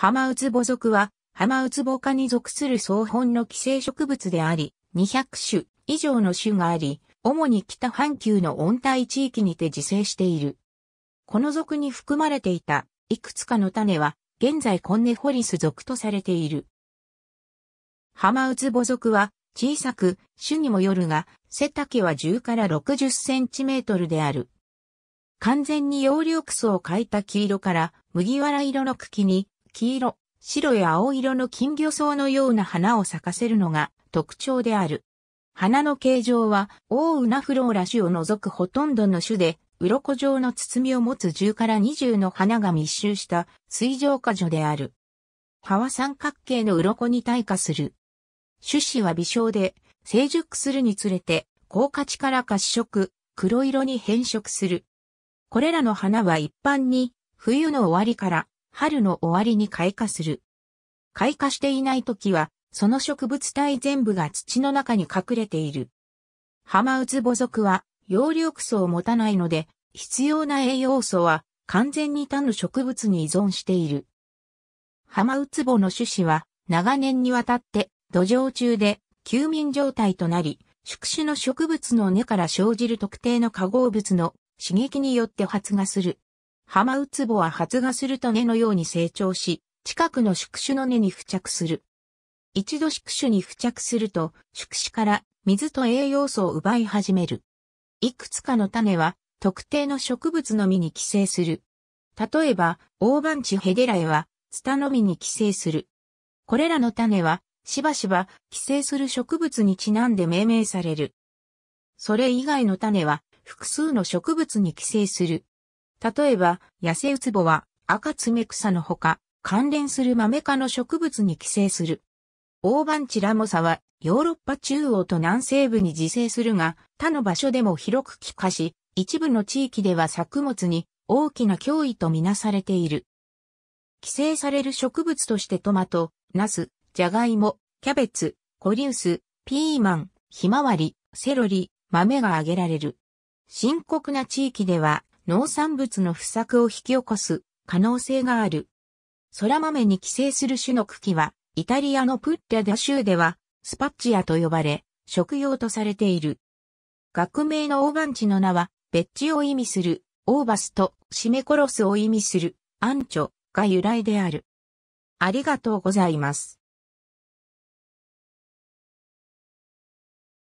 ハマウツボ属は、ハマウツボ科に属する草本の寄生植物であり、200種以上の種があり、主に北半球の温帯地域にて自生している。この属に含まれていた、いくつかの種は、現在コンネホリス属とされている。ハマウツボ属は、小さく、種にもよるが、背丈は10から60センチメートルである。完全に葉緑素を欠いた黄色から麦わら色の茎に黄色、白や青色の金魚草のような花を咲かせるのが特徴である。花の形状は、オウナフローラ種を除くほとんどの種で、鱗状の包みを持つ10から20の花が密集した水上花女である。葉は三角形の鱗に退化する。種子は微小で、成熟するにつれて、高価値から褐色、黒色に変色する。これらの花は一般に、冬の終わりから春の終わりに開花する。開花していない時は、その植物体全部が土の中に隠れている。ハマウツボ属は、葉緑素を持たないので、必要な栄養素は完全に他の植物に依存している。ハマウツボの種子は長年にわたって土壌中で休眠状態となり、宿主の植物の根から生じる特定の化合物の刺激によって発芽する。浜ウツボは発芽すると根のように成長し、近くの宿主の根に付着する。一度宿主に付着すると、宿主から水と栄養素を奪い始める。いくつかの種は特定の植物の実に寄生する。例えば、オオバンチヘデラエは、ツタの実に寄生する。これらの種は、しばしば寄生する植物にちなんで命名される。それ以外の種は、複数の植物に寄生する。例えば、野生ウツボは赤爪草のほか、関連する豆科の植物に寄生する。オオバンチラモサはヨーロッパ中央と南西部に自生するが、他の場所でも広く帰化し、一部の地域では作物に大きな脅威とみなされている。寄生される植物としてトマト、ナス、ジャガイモ、キャベツ、コリウス、ピーマン、ひまわり、セロリ、豆が挙げられる。深刻な地域では農産物の不作を引き起こす可能性がある。空豆に寄生する種の茎は、イタリアのプッリャダ州では、スパッチアと呼ばれ、食用とされている。学名のオーバンチの名は、ベッチを意味する、オーバスと、シメコロスを意味する、アンチョが由来である。ありがとうございます。